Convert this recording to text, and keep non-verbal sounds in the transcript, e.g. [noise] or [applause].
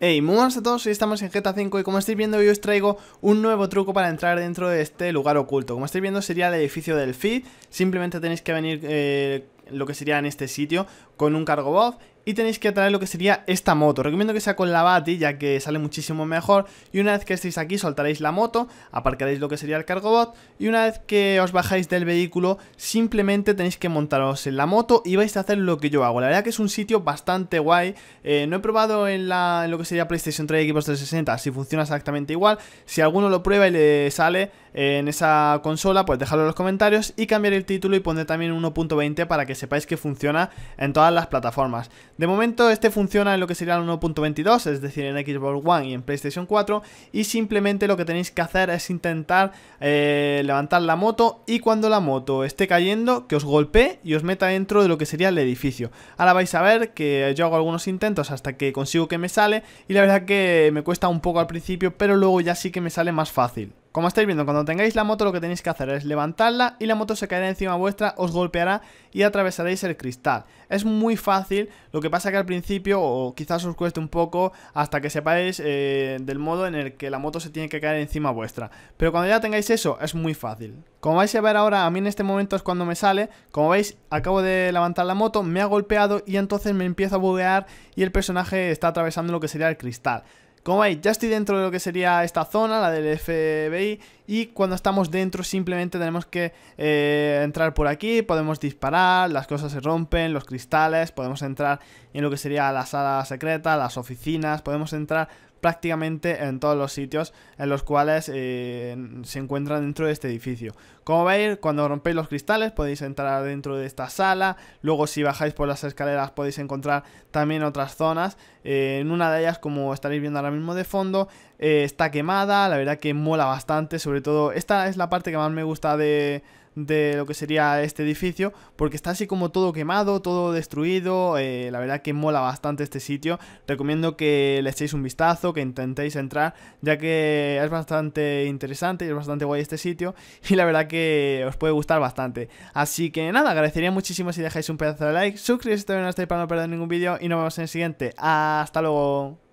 Hey, muy buenas a todos, hoy estamos en GTA 5 y como estáis viendo hoy os traigo un nuevo truco para entrar dentro de este lugar oculto Como estáis viendo sería el edificio del feed, simplemente tenéis que venir eh, lo que sería en este sitio con un cargo bot. y tenéis que traer lo que sería esta moto. Recomiendo que sea con la Bati ya que sale muchísimo mejor y una vez que estéis aquí soltaréis la moto, aparcaréis lo que sería el cargo bot y una vez que os bajáis del vehículo simplemente tenéis que montaros en la moto y vais a hacer lo que yo hago. La verdad que es un sitio bastante guay, eh, no he probado en, lo que sería PlayStation 3 y equipos 360 si funciona exactamente igual, si alguno lo prueba y le sale eh, en esa consola pues dejadlo en los comentarios y cambiar el título y poner también 1.20 para que sepáis que funciona en todas las plataformas. De momento este funciona en lo que sería el 1.22, es decir, en Xbox One y en PlayStation 4, y simplemente lo que tenéis que hacer es intentar eh, levantar la moto y cuando la moto esté cayendo, que os golpee y os meta dentro de lo que sería el edificio. Ahora vais a ver que yo hago algunos intentos hasta que consigo que me sale y la verdad que me cuesta un poco al principio, pero luego ya sí que me sale más fácil. Como estáis viendo, cuando tengáis la moto lo que tenéis que hacer es levantarla y la moto se caerá encima vuestra, os golpeará y atravesaréis el cristal. Es muy fácil, lo que pasa que al principio o quizás os cueste un poco hasta que sepáis eh, del modo en el que la moto se tiene que caer encima vuestra. Pero cuando ya tengáis eso es muy fácil. Como vais a ver ahora, a mí en este momento es cuando me sale, como veis acabo de levantar la moto, me ha golpeado y entonces me empiezo a buguear y el personaje está atravesando lo que sería el cristal. Como veis, ya estoy dentro de lo que sería esta zona, la del FBI, y cuando estamos dentro simplemente tenemos que eh, entrar por aquí, podemos disparar, las cosas se rompen, los cristales, podemos entrar en lo que sería la sala secreta, las oficinas, podemos entrar prácticamente en todos los sitios en los cuales eh, se encuentran dentro de este edificio. Como veis, cuando rompéis los cristales podéis entrar dentro de esta sala, luego si bajáis por las escaleras podéis encontrar también otras zonas, eh, en una de ellas como estaréis viendo ahora mismo de fondo, eh, está quemada, la verdad que mola bastante, sobre todo esta es la parte que más me gusta de, de lo que sería este edificio, porque está así como todo quemado, todo destruido, eh, la verdad que mola bastante este sitio, recomiendo que le echéis un vistazo, que intentéis entrar, ya que es bastante interesante y es bastante guay este sitio, [laughs] y la verdad que os puede gustar bastante. Así que nada, agradecería muchísimo si dejáis un pedazo de like, suscribiros si todavía no estáis para no perder ningún vídeo, y nos vemos en el siguiente, hasta luego.